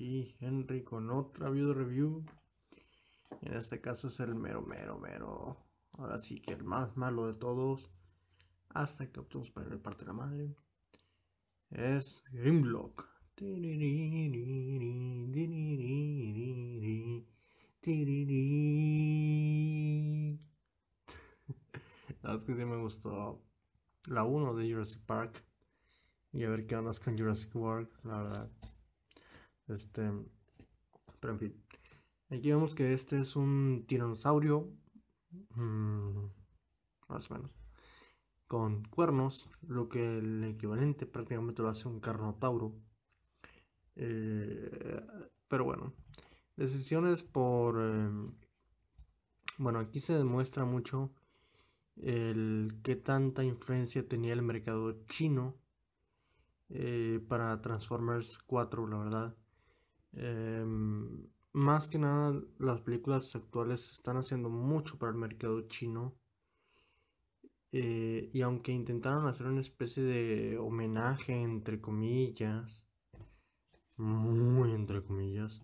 Y Henry con otra video review. En este caso es el mero, mero, mero. Ahora sí que el más malo de todos. Hasta que optamos para el parte de la madre. Es Grimlock. La es que sí me gustó la 1 de Jurassic Park. Y a ver qué andas con Jurassic World, la verdad. Este, pero en fin. Aquí vemos que este es un tiranosaurio. Mm, más o menos. Con cuernos. Lo que el equivalente prácticamente lo hace un carnotauro. Eh, pero bueno. Decisiones por... Em, bueno, aquí se demuestra mucho el que tanta influencia tenía el mercado chino eh, para Transformers 4, la verdad. Em, más que nada, las películas actuales están haciendo mucho para el mercado chino. Eh, y aunque intentaron hacer una especie de homenaje, entre comillas, muy entre comillas,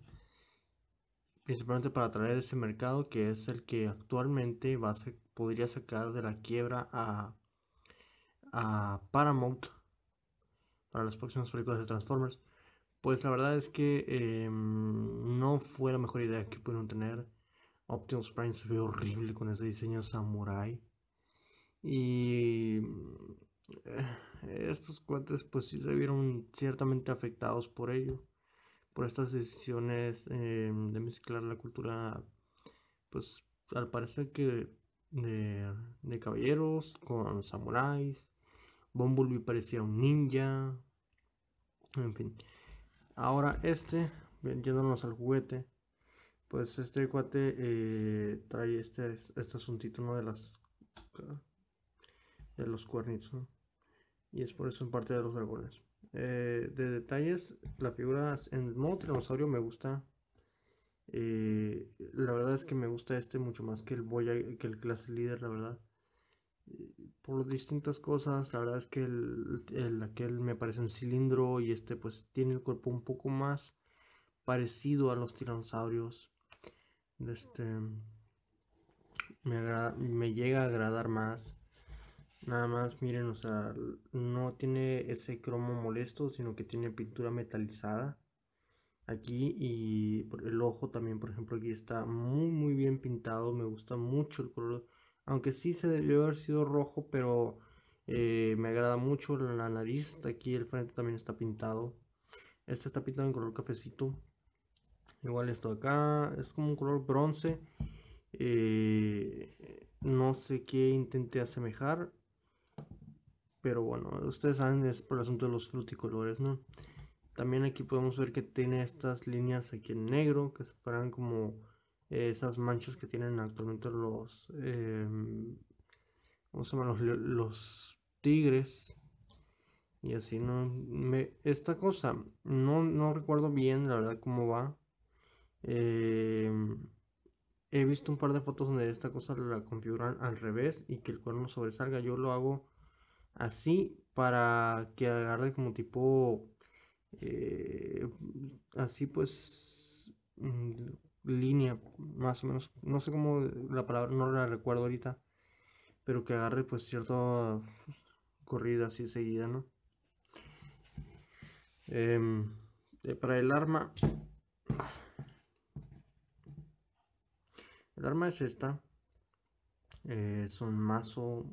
principalmente para atraer ese mercado que es el que actualmente va podría sacar de la quiebra a Paramount para las próximas películas de Transformers. Pues la verdad es que eh, no fue la mejor idea que pudieron tener. Optimus Prime se ve horrible con ese diseño samurai. Y eh, estos cuates pues sí se vieron ciertamente afectados por ello. Por estas decisiones eh, de mezclar la cultura pues al parecer que de, de caballeros con samuráis. Bumblebee parecía un ninja. En fin. Ahora este, yéndonos al juguete, pues este cuate eh, trae este, este asuntito, ¿no? De las... De los cuernitos, Y es por eso en parte de los dragones. Eh, de detalles, la figura en modo tiranosaurio me gusta. Eh, la verdad es que me gusta este mucho más que el Boya, que el clase líder, la verdad por distintas cosas. La verdad es que el, aquel me parece un cilindro y este pues tiene el cuerpo un poco más parecido a los tiranosaurios. Este me, me llega a agradar más. Nada más, miren, o sea, no tiene ese cromo molesto, sino que tiene pintura metalizada aquí y el ojo también, por ejemplo, aquí está muy muy bien pintado, me gusta mucho el color aunque sí se debió haber sido rojo, pero eh, me agrada mucho la nariz. Aquí el frente también está pintado. Este está pintado en color cafecito. Igual esto de acá es como un color bronce. Eh, no sé qué intenté asemejar. Pero bueno, ustedes saben, es por el asunto de los fruticolores, ¿no? También aquí podemos ver que tiene estas líneas aquí en negro, que se fueran como esas manchas que tienen actualmente los em, ¿cómo se Los, tigres y así no me, esta cosa no, no, recuerdo bien la verdad cómo va em, he visto un par de fotos donde esta cosa la configuran al revés y que el cuerno sobresalga yo lo hago así para que agarre como tipo eh, así pues mm, línea, más o menos, no sé cómo la palabra, no la recuerdo ahorita, pero que agarre pues cierta corrida así seguida, ¿no? Em, eh, para el arma, el arma es esta, eh, es un mazo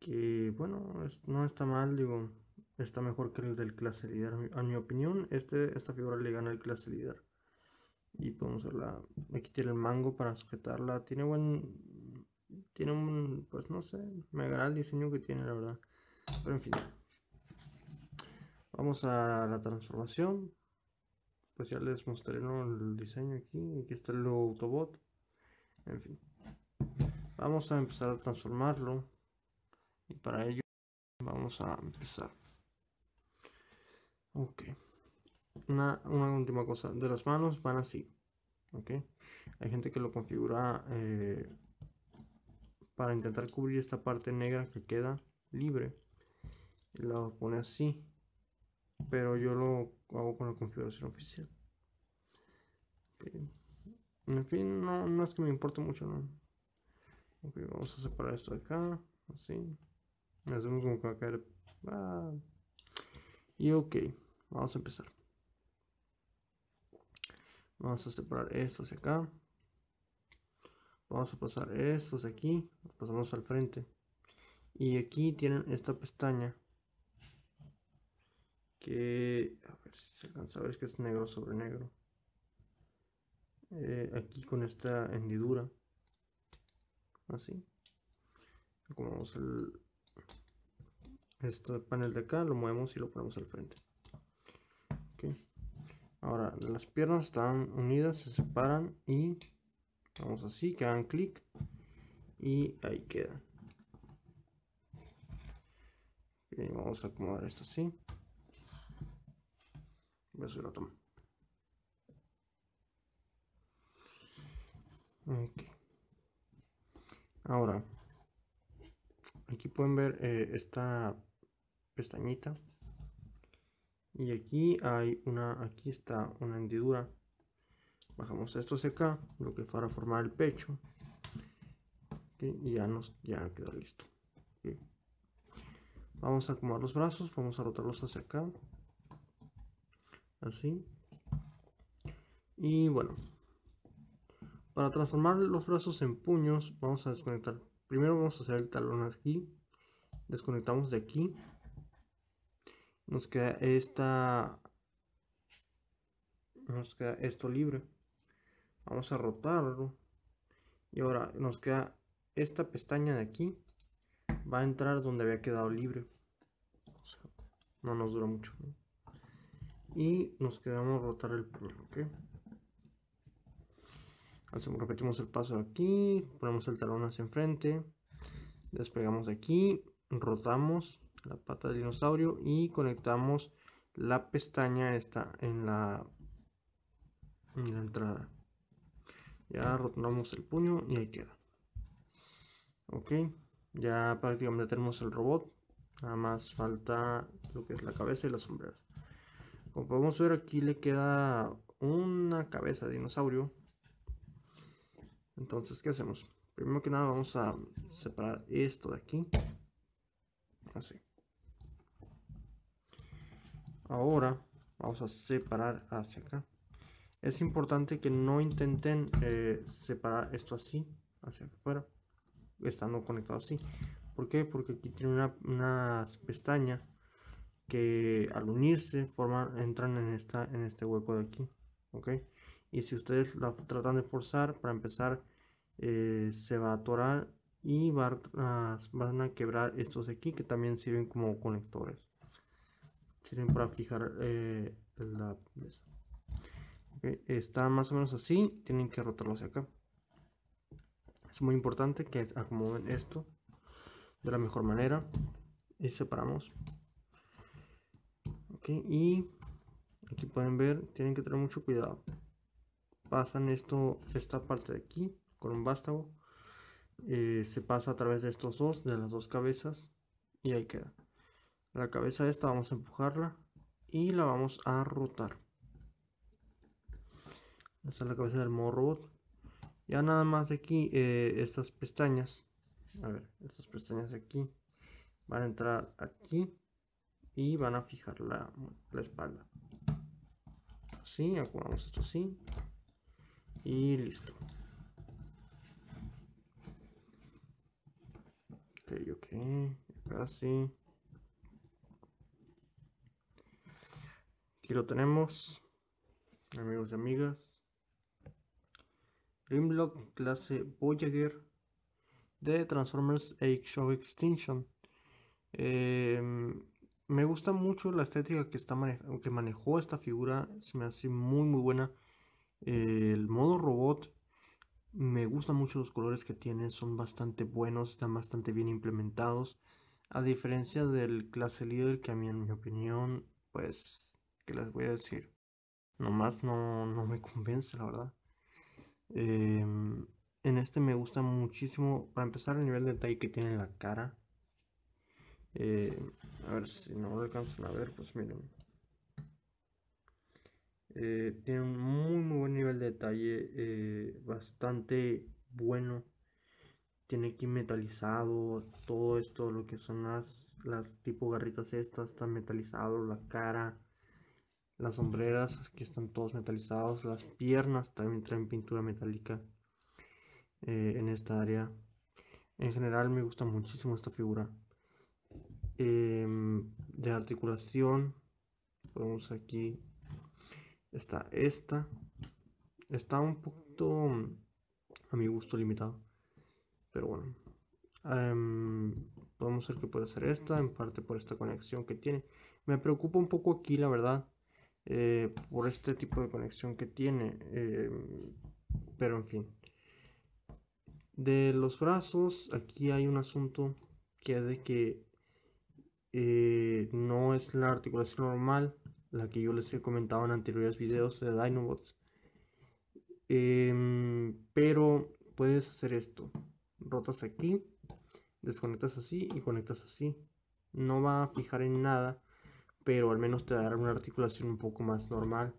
que bueno, no está mal, digo, está mejor que el del clase líder, a mi, a mi opinión, este, esta figura le gana el clase líder y podemos verla aquí tiene el mango para sujetarla tiene buen tiene un pues no sé me agrada el diseño que tiene la verdad pero en fin vamos a la transformación pues ya les mostré el diseño aquí aquí está el autobot en fin vamos a empezar a transformarlo y para ello vamos a empezar ok una, una, última cosa, de las manos van así, ¿ok? Hay gente que lo configura eh, para intentar cubrir esta parte negra que queda libre. La pone así, pero yo lo hago con la configuración oficial. En fin, no, no, es que me importe mucho, vamos a separar esto de acá, así. Hacemos como que ah. Y ok, vamos a empezar. Vamos a separar estos de acá. Vamos a pasar estos de aquí. Los pasamos al frente. Y aquí tienen esta pestaña. Que... A ver si se alcanza a ver. Es que es negro sobre negro. Eh, aquí con esta hendidura. Así. vamos el... Este panel de acá. Lo movemos y lo ponemos al frente. Ahora, las piernas están unidas, se separan y vamos así, que hagan clic y ahí queda. Y vamos a acomodar esto así. Voy a Ahora, aquí pueden ver eh, esta pestañita y aquí hay una aquí está una hendidura bajamos esto hacia acá lo que para formar el pecho y ya nos ya quedó listo vamos a acomodar los brazos vamos a rotarlos hacia acá así y bueno para transformar los brazos en puños vamos a desconectar primero vamos a hacer el talón aquí desconectamos de aquí nos queda esta nos queda esto libre vamos a rotarlo y ahora nos queda esta pestaña de aquí va a entrar donde había quedado libre no nos dura mucho y nos quedamos rotar el puño Hacemos, repetimos el paso aquí ponemos el talón hacia enfrente despegamos de aquí rotamos la pata de dinosaurio y conectamos la pestaña esta en la, la entrada ya rotulamos el puño y ahí queda ok ya prácticamente tenemos el robot nada más falta lo que es la cabeza y las sombreras como podemos ver aquí le queda una cabeza de dinosaurio entonces qué hacemos primero que nada vamos a separar esto de aquí así ahora vamos a separar hacia acá es importante que no intenten eh, separar esto así hacia afuera estando conectado así ¿por qué? porque aquí tiene unas pestañas que al unirse forman entran en esta en este hueco de aquí ok y si ustedes la tratan de forzar para empezar eh, se va a atorar y van a, van a quebrar estos de aquí que también sirven como conectores sirven para fijar eh, la mesa. Está más o menos así, tienen que rotarlo hacia acá. Es muy importante que acomoden esto de la mejor manera y separamos. Okay. Y aquí pueden ver, tienen que tener mucho cuidado. Pasan esto, esta parte de aquí con un vástago. Eh, se pasa a través de estos dos, de las dos cabezas y ahí queda la cabeza esta vamos a empujarla y la vamos a rotar esta es la cabeza del modo robot ya nada más de aquí eh, estas pestañas a ver estas pestañas de aquí van a entrar aquí y van a fijar la, la espalda así acomodamos esto así y listo ok ok casi lo tenemos, amigos y amigas. Grimlock clase Voyager de Transformers Age of Extinction. Em, me gusta mucho la estética que, está que manejó esta figura, se me hace muy muy buena. el modo robot, me gusta mucho los colores que tiene, son bastante buenos, están bastante bien implementados. A diferencia del clase líder que a mí en mi opinión pues que les voy a decir. Nomás no, no me convence, la verdad. Em, en este me gusta muchísimo, para empezar, el nivel de detalle que tiene la cara. Em, a ver si no lo alcanzan a ver, pues miren. Eh, tiene un muy, muy buen nivel de detalle, eh, bastante bueno. Tiene aquí metalizado, todo esto, lo que son las, las tipo garritas estas, está metalizado, la cara, las sombreras, aquí están todos metalizados. Las piernas también traen pintura metálica eh, en esta área. En general me gusta muchísimo esta figura. Em, de articulación, podemos aquí, está esta. Está un poquito a mi gusto limitado. Pero bueno. Em, podemos ver que puede ser esta, en parte por esta conexión que tiene. Me preocupa un poco aquí, la verdad. Eh, por este tipo de conexión que tiene. Em, pero en fin. De los brazos, aquí hay un asunto que es de que eh, no es la articulación normal, la que yo les he comentado en anteriores videos de Dinobots. Em, pero puedes hacer esto. Rotas aquí, desconectas así y conectas así. No va a fijar en nada pero al menos te dará una articulación un poco más normal,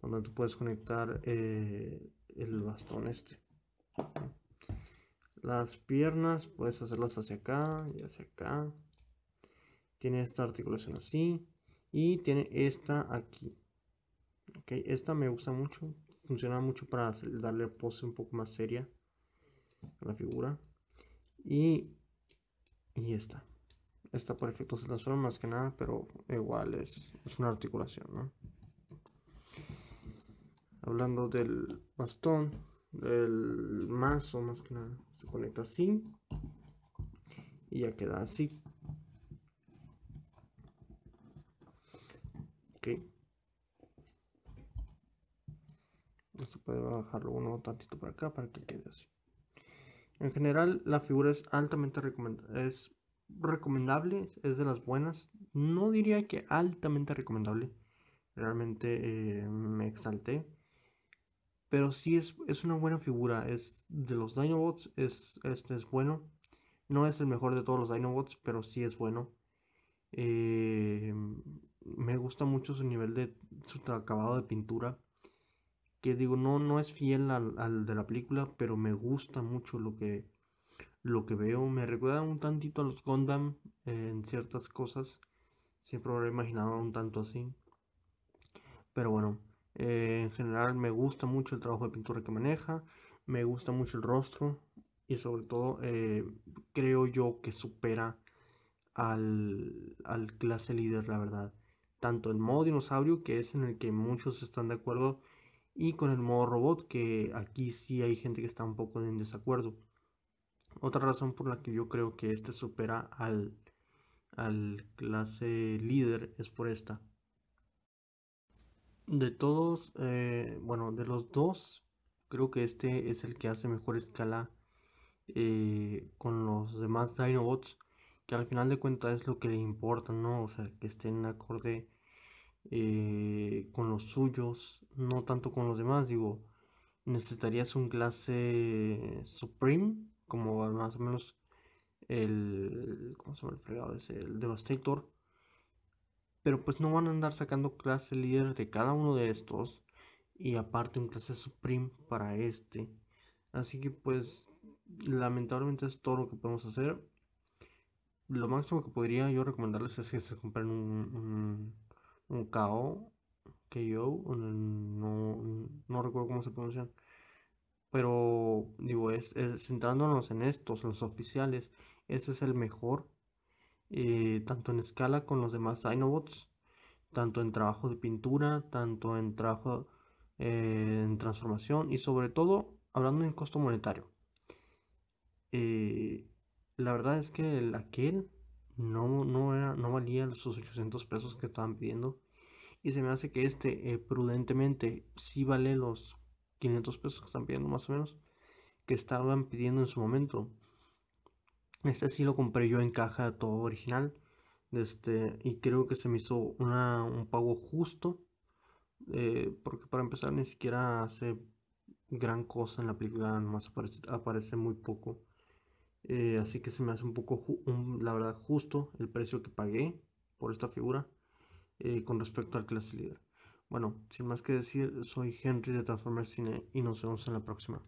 donde tú puedes conectar eh, el bastón este. Las piernas puedes hacerlas hacia acá y hacia acá. Tiene esta articulación así y tiene esta aquí. Okay, esta me gusta mucho, funciona mucho para darle pose un poco más seria a la figura. Y, y esta está por efectos de la zona más que nada, pero igual es, una articulación, Hablando del bastón, del mazo más que nada, se conecta así y ya queda así. Ok. Esto puede bajarlo uno tantito para acá para que quede así. En general, la figura es altamente recomendada. Es recomendable, es de las buenas. No diría que altamente recomendable. Realmente eh, me exalté. Pero sí es, es, una buena figura. Es de los Dinobots. Es, este es bueno. No es el mejor de todos los Dinobots, pero sí es bueno. Eh, me gusta mucho su nivel de su acabado de pintura. Que digo, no, no es fiel al, al de la película, pero me gusta mucho lo que, lo que veo me recuerda un tantito a los Gundam eh, en ciertas cosas. Siempre lo he imaginado un tanto así. Pero bueno, eh, en general me gusta mucho el trabajo de pintura que maneja. Me gusta mucho el rostro. Y sobre todo eh, creo yo que supera al, al clase líder, la verdad. Tanto el modo dinosaurio, que es en el que muchos están de acuerdo, y con el modo robot, que aquí sí hay gente que está un poco en desacuerdo. Otra razón por la que yo creo que este supera al, al clase líder es por esta. De todos, eh, bueno, de los dos, creo que este es el que hace mejor escala eh, con los demás Dinobots, que al final de cuentas es lo que le importa, ¿no? O sea, que estén acorde eh, con los suyos, no tanto con los demás, digo, necesitarías un clase Supreme como más o menos el, ¿cómo se llama el fregado? Es el Devastator. Pero pues no van a andar sacando clase líder de cada uno de estos. Y aparte un clase Supreme para este. Así que pues lamentablemente es todo lo que podemos hacer. Lo máximo que podría yo recomendarles es que se compren un, un, un KO, KO, no, no recuerdo cómo se pronuncian pero, digo, centrándonos en estos, los oficiales, este es el mejor, eh, tanto en escala con los demás Dinobots, tanto en trabajo de pintura, tanto en trabajo eh, en transformación y sobre todo hablando en costo monetario. Eh, la verdad es que aquel no, era, no valía Los 800 pesos que estaban pidiendo. Y se me hace que este prudentemente sí vale los 500 pesos que están pidiendo más o menos, que estaban pidiendo en su momento. Este sí lo compré yo en caja todo original. Este, y creo que se me hizo un pago justo. Eh, porque para empezar ni siquiera hace gran cosa en la película, nomás aparece, aparece muy poco. Eh, así que se me hace un poco, la verdad, justo el precio que pagué por esta figura eh, con respecto al clase líder. Bueno, sin más que decir, soy Henry de Transformers Cine y nos vemos en la próxima.